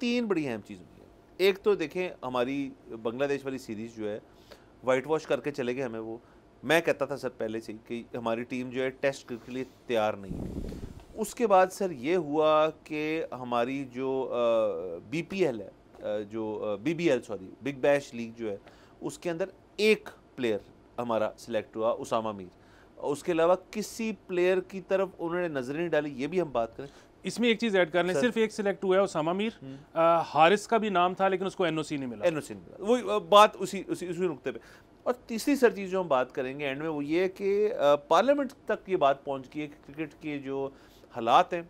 तीन बड़ी अहम चीज़ हुई है एक तो देखें हमारी बांग्लादेश वाली सीरीज़ जो है वाइट वॉश करके चले गए हमें वो मैं कहता था सर पहले से कि हमारी टीम जो है टेस्ट के लिए तैयार नहीं है उसके बाद सर ये हुआ कि हमारी जो बी पी एल है जो B B L sorry Big Bash League जो है उसके अंदर एक प्लेयर हमारा सिलेक्ट हुआ उसामा मीर उसके अलावा किसी प्लेयर की तरफ उन्होंने नज़र नहीं डाली ये भी हम बात करें इसमें एक चीज़ ऐड कर लें सिर्फ एक सिलेक्ट हुआ है उसामा मीर हम्म। हारिस का भी नाम था लेकिन उसको एनओसी नहीं मिला एनओसी नहीं मिला वही बात उसी उसी उसी नुकते पे और तीसरी सर चीज़ जो हम बात करेंगे एंड में वो ये है कि पार्लियामेंट तक ये बात पहुंच गई है कि क्रिकेट के जो हालात हैं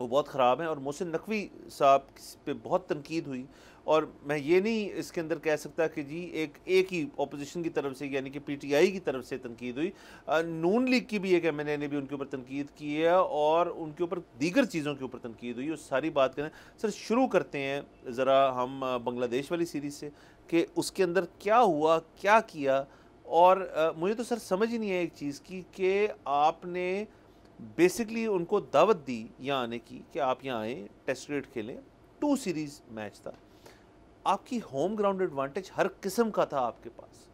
वो बहुत ख़राब हैं और मोहसिन नकवी साहब पे बहुत तनकीद हुई और मैं ये नहीं इसके अंदर कह सकता कि जी एक एक ही अपोजिशन की तरफ से यानी कि पीटीआई की तरफ से तनकीद हुई नून लीग की भी एक एम ने भी उनके ऊपर तनकीद की है और उनके ऊपर दीगर चीज़ों के ऊपर तनकीद हुई उस सारी बात करें सर शुरू करते हैं ज़रा हम बांग्लादेश वाली सीरीज़ से कि उसके अंदर क्या हुआ क्या किया और मुझे तो सर समझ ही नहीं है एक चीज़ की कि आपने बेसिकली उनको दावत दी यहाँ आने की कि आप यहाँ आएँ टेस्ट क्रिकेट खेलें टू सीरीज़ मैच था आपकी होम ग्राउंड एडवांटेज हर किस्म का था आपके पास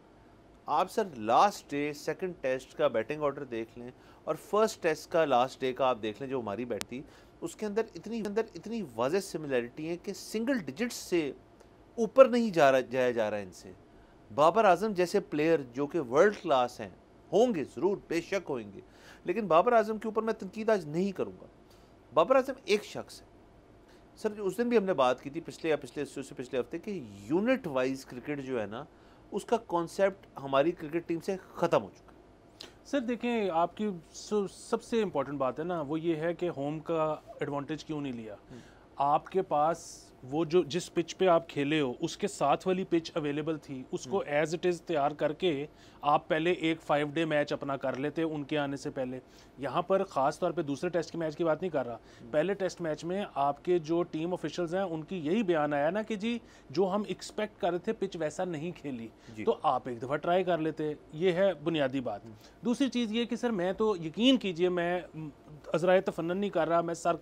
आप sir last day second test का बैटिंग ऑर्डर देख लें और फर्स्ट टेस्ट का लास्ट डे का आप देख लें जो हमारी बैट थी उसके अंदर इतनी अंदर इतनी वाजह सिमिलैरिटी है कि सिंगल डिजिट्स से ऊपर नहीं जा रहा जाया जा रहा है इनसे बाबर आजम जैसे प्लेयर जो कि वर्ल्ड क्लास हैं होंगे ज़रूर बेशक होंगे लेकिन बाबर आजम के ऊपर मैं तनकीद आज नहीं करूँगा बाबर आजम एक शख्स है सर उस दिन भी हमने बात की थी पिछले या पिछले उससे पिछले हफ्ते कि यूनिट वाइज क्रिकेट जो है ना उसका कॉन्सेप्ट हमारी क्रिकेट टीम से ख़त्म हो चुका है सर देखें आपकी सबसे इम्पॉर्टेंट बात है ना वो ये है कि होम का एडवांटेज क्यों नहीं लिया हम्म। आपके पास वो जो जिस पिच पे आप खेले हो उसके साथ वाली पिच अवेलेबल थी उसको एज इट इज़ तैयार करके आप पहले एक फाइव डे मैच अपना कर लेते उनके आने से पहले यहाँ पर ख़ास तौर पे दूसरे टेस्ट के मैच की बात नहीं कर रहा हम्म। पहले टेस्ट मैच में आपके जो टीम ऑफिशल्स हैं उनकी यही बयान आया ना कि जी जो हम एक्सपेक्ट कर रहे थे पिच वैसा नहीं खेली तो आप एक दफ़ा ट्राई कर लेते ये है बुनियादी बात हम्म। दूसरी चीज़ ये कि सर मैं तो यकीन कीजिए मैं हम्म, अजराय तफन्न नहीं कर रहा मैं सर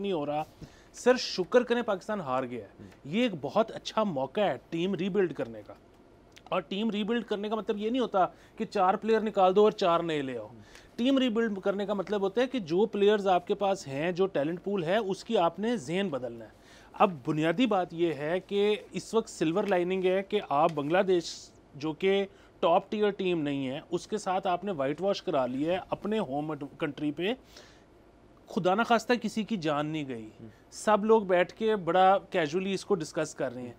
नहीं हो रहा सर शुक्र करें पाकिस्तान हार गया है ये एक बहुत अच्छा मौका है टीम रीबिल्ड करने का और टीम रीबिल्ड करने का मतलब ये नहीं होता कि चार प्लेयर निकाल दो और चार नए ले आओ टीम रीबिल्ड करने का मतलब होता है कि जो प्लेयर्स आपके पास हैं जो टैलेंट पूल है उसकी आपने जहन बदलना है अब बुनियादी बात यह है कि इस वक्त सिल्वर लाइनिंग है कि आप बांग्लादेश जो कि टॉप टीयर टीम नहीं है उसके साथ आपने वाइट वॉश करा लिया है अपने होम कंट्री पे खुदा ना खास्ता किसी की जान नहीं गई सब लोग बैठ के बड़ा कैजुअली इसको डिस्कस कर रहे हैं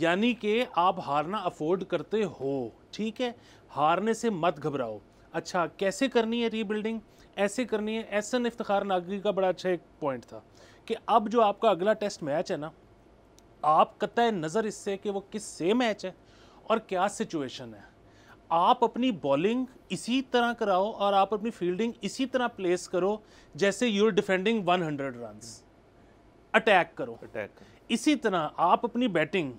यानी कि आप हारना अफोर्ड करते हो ठीक है हारने से मत घबराओ अच्छा कैसे करनी है रीबिल्डिंग ऐसे करनी है एहसन इफ्तार नागरी का बड़ा अच्छा एक पॉइंट था कि अब जो आपका अगला टेस्ट मैच है ना आप कत नज़र इससे कि वो किस से मैच है और क्या सिचुएशन है आप अपनी बॉलिंग इसी तरह कराओ और आप अपनी फील्डिंग इसी तरह प्लेस करो जैसे your defending 100 hundred run attack करो अटैक इसी तरह आप अपनी बैटिंग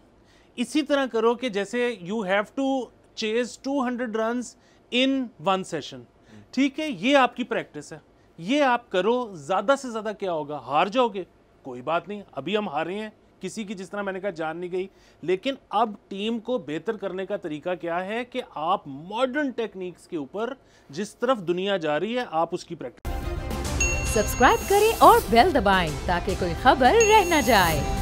इसी तरह करो कि जैसे you have to chase 200 hundred run in one session ठीक है ये आपकी प्रैक्टिस है ये आप करो ज़्यादा से ज़्यादा क्या होगा हार जाओगे कोई बात नहीं अभी हम हारे हैं किसी की जिस तरह मैंने कहा जान नहीं गई लेकिन अब टीम को बेहतर करने का तरीका क्या है कि आप मॉडर्न टेक्निक्स के ऊपर जिस तरफ दुनिया जा रही है आप उसकी प्रैक्टिस सब्सक्राइब करें और बेल दबाएं ताकि कोई खबर रह न जाए